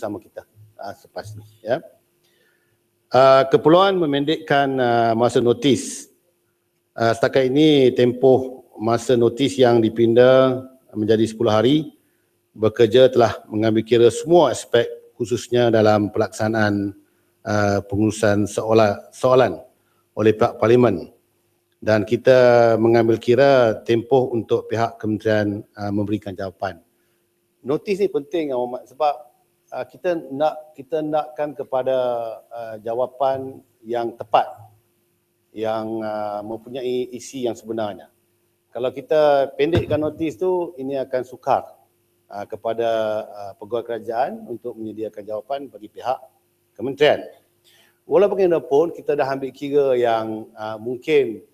bersama kita uh, selepas ini. Ya. Uh, ah, Kepulauan memendekkan uh, masa notis. Uh, setakat ini tempoh masa notis yang dipinda menjadi 10 hari bekerja telah mengambil kira semua aspek khususnya dalam pelaksanaan uh, pengurusan soalan, soalan oleh pihak parlimen dan kita mengambil kira tempoh untuk pihak kementerian uh, memberikan jawapan. Notis ni penting sebab uh, kita nak kita nakkan kepada uh, jawapan yang tepat yang uh, mempunyai isi yang sebenarnya. Kalau kita pendekkan notis tu ini akan sukar uh, kepada uh, pegawai kerajaan untuk menyediakan jawapan bagi pihak kementerian. Walaupun pun kita dah ambil kira yang uh, mungkin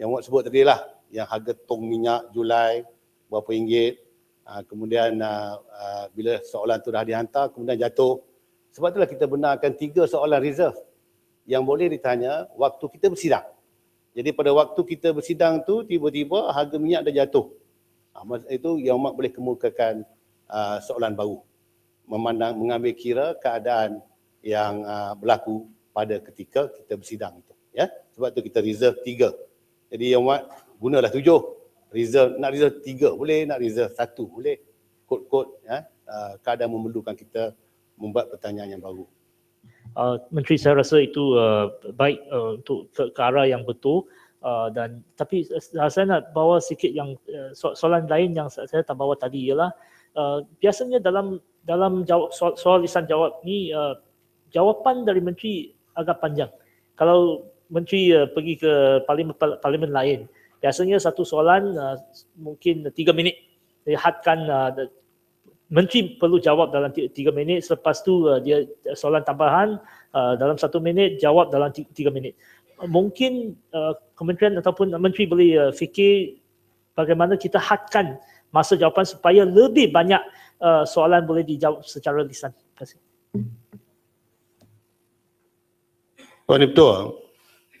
yang awak sebut tadi lah yang harga tong minyak Julai berapa ringgit Ah, kemudian ah, ah, bila soalan tu dah dihantar kemudian jatuh sebab itulah kita benarkan tiga soalan reserve yang boleh ditanya waktu kita bersidang. Jadi pada waktu kita bersidang tu tiba-tiba harga minyak dah jatuh. itu yang mak boleh kemukakan soalan baru. Memandang mengambil kira keadaan yang berlaku pada ketika kita bersidang itu ya. Sebab tu kita reserve tiga. Jadi yang mak gunalah tujuh reserve nak reserve tiga boleh nak reserve satu boleh kod-kod ya uh, kadang memerlukan kita membuat pertanyaan yang baru Uh, Menteri saya rasa itu uh, baik uh, untuk ke, ke arah yang betul uh, dan tapi uh, saya nak bawa sikit yang uh, soalan lain yang saya tak bawa tadi ialah uh, biasanya dalam dalam jawab soal, soal lisan jawab ni uh, jawapan dari menteri agak panjang kalau menteri uh, pergi ke parlimen parlimen lain biasanya satu soalan uh, mungkin tiga minit lihatkan uh, the menteri perlu jawab dalam tiga minit selepas tu uh, dia soalan tambahan uh, dalam satu minit jawab dalam tiga minit mungkin uh, kementerian ataupun menteri boleh uh, fikir bagaimana kita hadkan masa jawapan supaya lebih banyak uh, soalan boleh dijawab secara lisan. Terima kasih. Tuan Ibtu,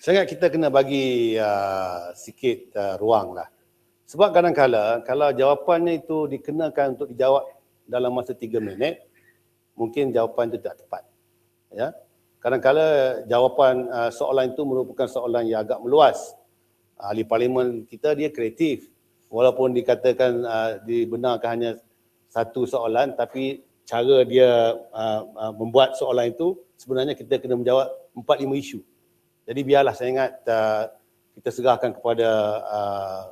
saya sangat kita kena bagi uh, sikit uh, ruang lah. Sebab kadang-kadang kalau jawapannya itu dikenakan untuk dijawab dalam masa tiga minit, mungkin jawapan itu tidak tepat. Ya. Kadang-kadang jawapan uh, soalan itu merupakan soalan yang agak meluas. Ahli parlimen kita dia kreatif. Walaupun dikatakan uh, dibenarkan hanya satu soalan tapi cara dia uh, uh, membuat soalan itu sebenarnya kita kena menjawab empat lima isu. Jadi biarlah saya ingat uh, kita serahkan kepada uh,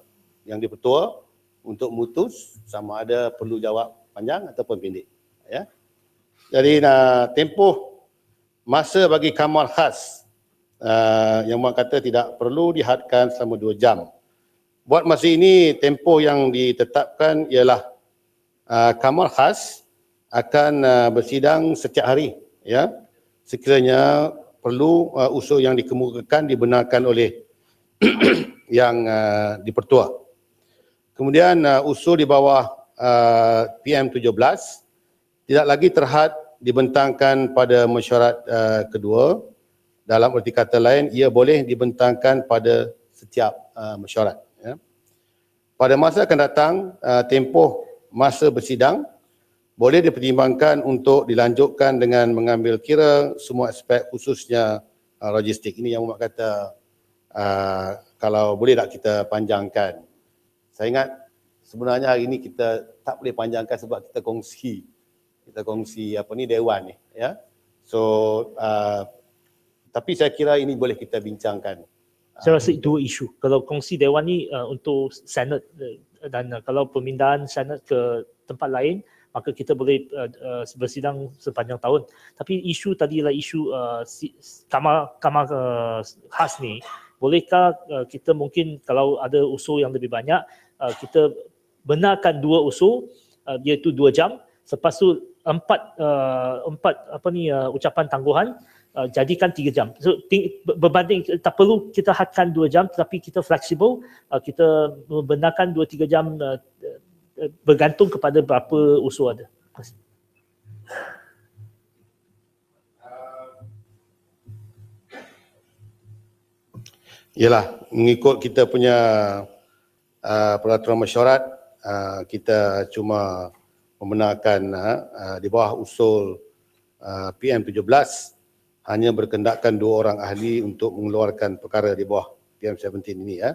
yang Petua untuk mutus sama ada perlu jawab panjang ataupun pendek. Ya. Jadi uh, tempoh masa bagi kamar khas uh, yang muat kata tidak perlu dihadkan selama dua jam. Buat masa ini tempoh yang ditetapkan ialah uh, kamar khas akan uh, bersidang setiap hari ya sekiranya perlu uh, usul yang dikemukakan dibenarkan oleh yang uh, dipertua. Kemudian uh, usul di bawah uh, PM17 tidak lagi terhad dibentangkan pada mesyuarat uh, kedua. Dalam erti kata lain, ia boleh dibentangkan pada setiap uh, mesyuarat. Ya. Pada masa akan datang, uh, tempoh masa bersidang boleh dipertimbangkan untuk dilanjutkan dengan mengambil kira semua aspek khususnya uh, logistik. Ini yang Umat kata uh, kalau boleh tak kita panjangkan. Saya ingat sebenarnya hari ini kita tak boleh panjangkan sebab kita kongsi. Kita kongsi apa ni Dewan ni. Ya? So, uh, tapi saya kira ini boleh kita bincangkan. Saya rasa itu isu. Kalau kongsi Dewan ni uh, untuk Senat uh, dan uh, kalau pemindahan Senat ke tempat lain, maka kita boleh uh, uh, bersidang sepanjang tahun. Tapi isu tadi ialah isu uh, si, kamar, kamar uh, khas ni, bolehkah uh, kita mungkin kalau ada usul yang lebih banyak, uh, kita benarkan dua usul uh, iaitu dua jam, selepas tu empat, uh, empat apa ni, uh, ucapan tangguhan, Uh, jadikan tiga jam. So ting, berbanding tak perlu kita hadkan dua jam tetapi kita fleksibel, uh, kita membenarkan dua tiga jam uh, bergantung kepada berapa usul ada. Yalah, mengikut kita punya uh, peraturan mesyuarat, uh, kita cuma membenarkan uh, uh, di bawah usul uh, PM17 hanya berkendakkan dua orang ahli untuk mengeluarkan perkara di bawah PM17 ini ya. Uh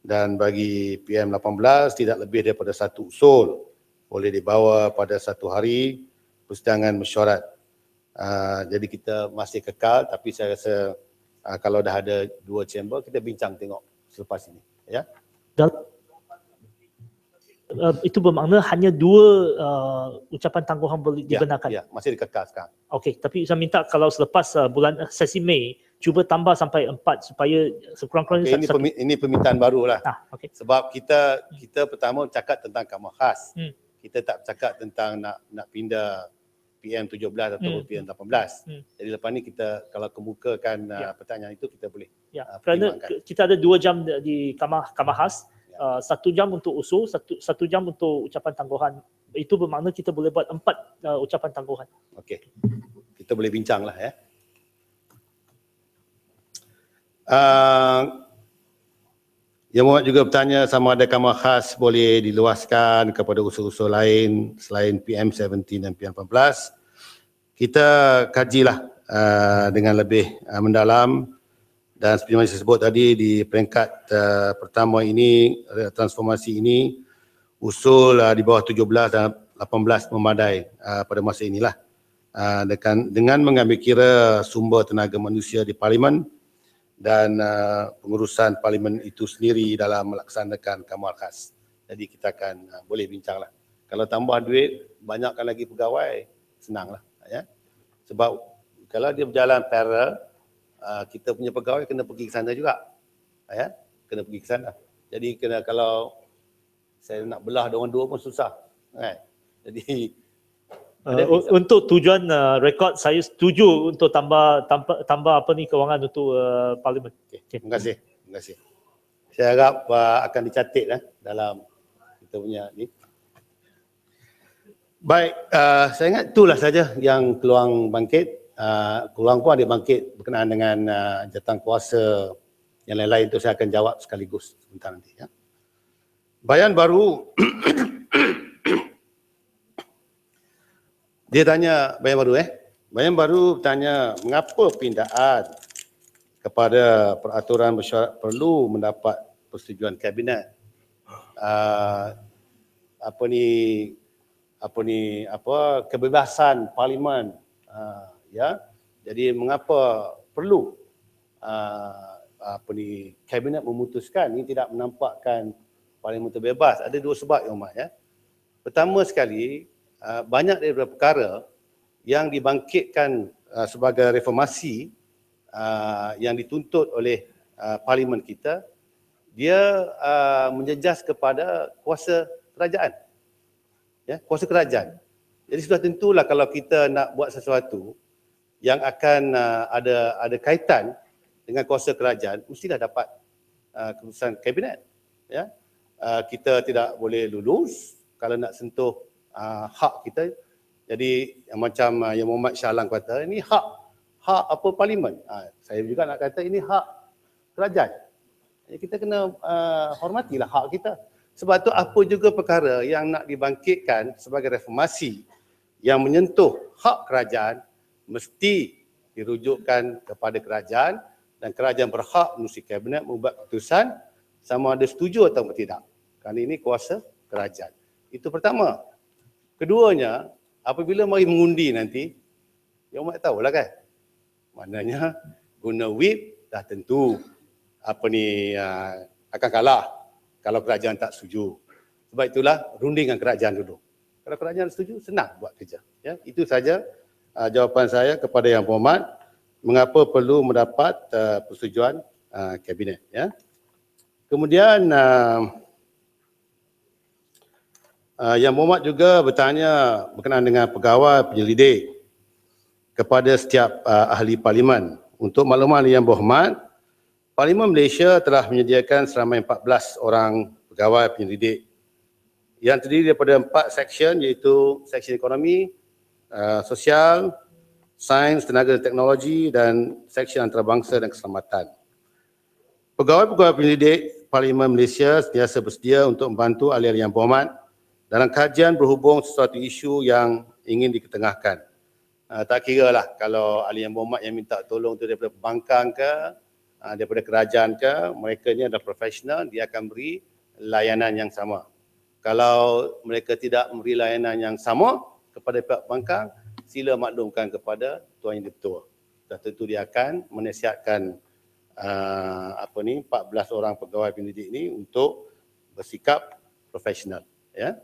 dan bagi PM18 tidak lebih daripada satu usul boleh dibawa pada satu hari persidangan mesyuarat. Uh, jadi kita masih kekal tapi saya rasa uh, kalau dah ada dua chamber kita bincang tengok selepas ini. Ya uh, itu bermakna hanya dua uh, ucapan tangguhan boleh ya, dibenarkan. Ya, ya, masih dikekalkan. Okey, tapi saya minta kalau selepas uh, bulan uh, sesi Mei cuba tambah sampai empat supaya sekurang-kurangnya okay, ini, satu. ini permintaan barulah. Ah, okay. Sebab kita kita pertama cakap tentang kamar khas. Hmm. Kita tak cakap tentang nak nak pindah PM 17 atau hmm. PM 18. Hmm. Jadi lepas ni kita kalau kemukakan uh, ya. uh, pertanyaan itu kita boleh. Ya. Uh, Kerana kita ada dua jam di kamar kamar khas. Ya. Ah, satu jam untuk usul, satu satu jam untuk ucapan tangguhan. Itu bermakna kita boleh buat empat uh, ucapan tangguhan. Okey. Kita boleh bincang lah ya. Uh, ah, Yang Muhammad juga bertanya sama ada kamar khas boleh diluaskan kepada usul-usul lain selain PM17 dan PM14. Kita kajilah uh, dengan lebih uh, mendalam dan seperti yang saya sebut tadi di peringkat uh, pertama ini eh, transformasi ini usul uh, di bawah 17 dan 18 memadai uh, pada masa inilah uh, dengan, dengan mengambil kira sumber tenaga manusia di parlimen dan uh, pengurusan parlimen itu sendiri dalam melaksanakan kamar khas. Jadi kita akan uh, boleh bincanglah. Kalau tambah duit, banyakkan lagi pegawai, senanglah ya. Sebab kalau dia berjalan parallel Ah, kita punya pegawai kena pergi ke sana juga. Ah, ya, kena pergi ke sana. Jadi kena kalau saya nak belah dengan dua pun susah. Kan? Jadi Uh, untuk tujuan uh, rekod saya setuju untuk tambah tambah, tambah apa ni kewangan untuk uh, parlimen. Okay. Okay. Terima kasih. Terima kasih. Saya harap uh, akan dicatat eh, dalam kita punya ni. Baik, uh, saya ingat itulah saja yang keluang bangkit kurang ah, kurang dia bangkit berkenaan dengan uh, ah, jatuh kuasa yang lain-lain itu saya akan jawab sekaligus sebentar nanti. Ya. Bayan baru dia tanya bayan baru eh bayan baru tanya mengapa pindaan kepada peraturan mesyuarat perlu mendapat persetujuan kabinet. Uh, apa ni apa ni apa kebebasan parlimen uh, ya jadi mengapa perlu uh, apa ni kabinet memutuskan ini tidak menampakkan paling parlimen bebas? ada dua sebab ya umat ya pertama sekali uh, banyak daripada perkara yang dibangkitkan uh, sebagai reformasi uh, yang dituntut oleh uh, parlimen kita dia uh, menjejas kepada kuasa kerajaan ya kuasa kerajaan jadi sudah tentulah kalau kita nak buat sesuatu yang akan uh, ada ada kaitan dengan kuasa kerajaan mestilah dapat uh, keputusan kabinet ya uh, kita tidak boleh lulus kalau nak sentuh uh, hak kita jadi yang macam uh, yang Muhammad Syahlan kata ini hak hak apa parlimen uh, saya juga nak kata ini hak kerajaan jadi kita kena uh, hormatilah hak kita sebab tu apa juga perkara yang nak dibangkitkan sebagai reformasi yang menyentuh hak kerajaan mesti dirujukkan kepada kerajaan dan kerajaan berhak mesti kabinet membuat keputusan sama ada setuju atau tidak. Kerana ini kuasa kerajaan. Itu pertama. Keduanya, apabila mari mengundi nanti, yang umat tahu lah kan. Maknanya guna whip dah tentu apa ni ya, akan kalah kalau kerajaan tak setuju. Sebab itulah runding dengan kerajaan dulu. Kalau kerajaan setuju, senang buat kerja. Ya, itu saja uh, jawapan saya kepada Yang Berhormat mengapa perlu mendapat uh, persetujuan uh, kabinet ya. Kemudian uh, uh, Yang Berhormat juga bertanya berkenaan dengan pegawai penyelidik kepada setiap uh, ahli parlimen. Untuk makluman Yang Berhormat, Parlimen Malaysia telah menyediakan seramai 14 orang pegawai penyelidik yang terdiri daripada empat seksyen iaitu seksyen ekonomi, Uh, sosial, sains, tenaga dan teknologi dan seksyen antarabangsa dan keselamatan. Pegawai-pegawai pendidik Parlimen Malaysia sentiasa bersedia untuk membantu ahli-ahli yang berhormat dalam kajian berhubung sesuatu isu yang ingin diketengahkan. Uh, tak kira lah kalau ahli yang berhormat yang minta tolong tu daripada pembangkang ke, uh, daripada kerajaan ke, mereka ni adalah profesional, dia akan beri layanan yang sama. Kalau mereka tidak memberi layanan yang sama, kepada pihak pembangkang sila maklumkan kepada tuan yang ketua dah tentu dia akan menasihatkan uh, apa ni 14 orang pegawai pendidik ini untuk bersikap profesional ya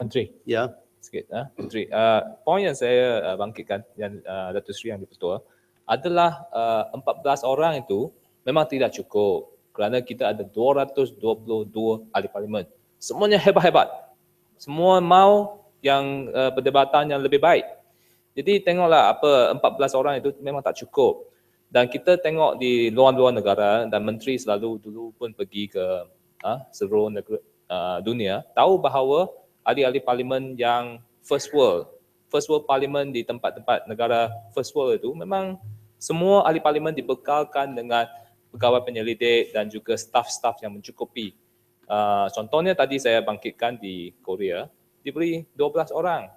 Menteri ya sikit ha? Menteri uh, poin yang saya uh, bangkitkan yang uh, Datuk Sri yang dipertua adalah uh, 14 orang itu memang tidak cukup kerana kita ada 222 ahli parlimen semuanya hebat-hebat semua mau yang uh, perdebatan yang lebih baik. Jadi tengoklah apa 14 orang itu memang tak cukup. Dan kita tengok di luar-luar negara dan menteri selalu dulu pun pergi ke uh, seluruh negara ha, uh, dunia tahu bahawa ahli-ahli parlimen yang first world, first world parlimen di tempat-tempat negara first world itu memang semua ahli parlimen dibekalkan dengan pegawai penyelidik dan juga staff-staff yang mencukupi Uh, contohnya tadi saya bangkitkan di Korea, diberi 12 orang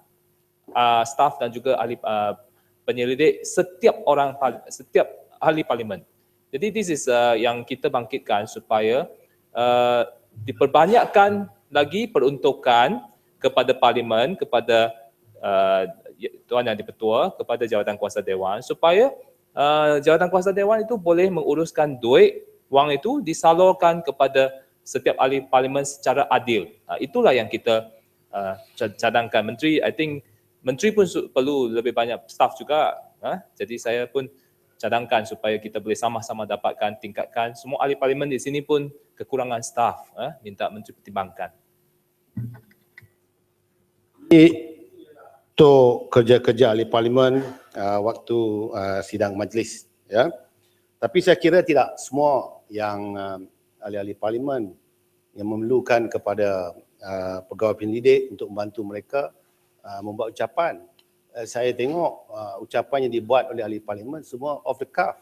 uh, staff dan juga ahli uh, penyelidik setiap orang setiap ahli parlimen. Jadi this is uh, yang kita bangkitkan supaya uh, diperbanyakkan lagi peruntukan kepada parlimen, kepada uh, Tuan Yang Dipertua, kepada jawatan kuasa dewan supaya uh, jawatan kuasa dewan itu boleh menguruskan duit, wang itu disalurkan kepada setiap ahli parlimen secara adil. Uh, itulah yang kita uh, cadangkan. Menteri, I think menteri pun perlu lebih banyak staff juga. Huh? Ah, jadi saya pun cadangkan supaya kita boleh sama-sama dapatkan tingkatkan semua ahli parlimen di sini pun kekurangan staff. Huh? Minta menteri pertimbangkan. Itu kerja-kerja ahli parlimen uh, waktu uh, sidang majlis. Ya, tapi saya kira tidak semua yang uh, ahli-ahli parlimen yang memerlukan kepada uh, pegawai pendidik untuk membantu mereka uh, membuat ucapan. Uh, saya tengok uh, ucapan yang dibuat oleh ahli parlimen semua off the cuff.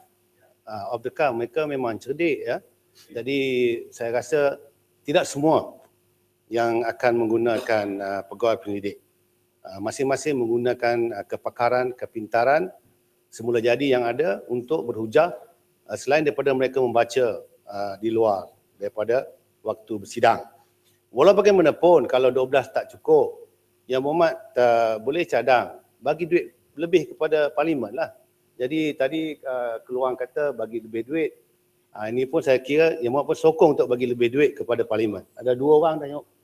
Uh, off the cuff mereka memang cerdik ya. Jadi saya rasa tidak semua yang akan menggunakan uh, pegawai pendidik uh, masing-masing menggunakan uh, kepakaran, kepintaran semula jadi yang ada untuk berhujah uh, selain daripada mereka membaca Uh, di luar daripada waktu bersidang. Walau bagaimanapun kalau 12 tak cukup, Yang Muhammad uh, boleh cadang bagi duit lebih kepada parlimen lah. Jadi tadi uh, keluang kata bagi lebih duit. Uh, ini pun saya kira Yang Muhammad pun sokong untuk bagi lebih duit kepada parlimen. Ada dua orang tanya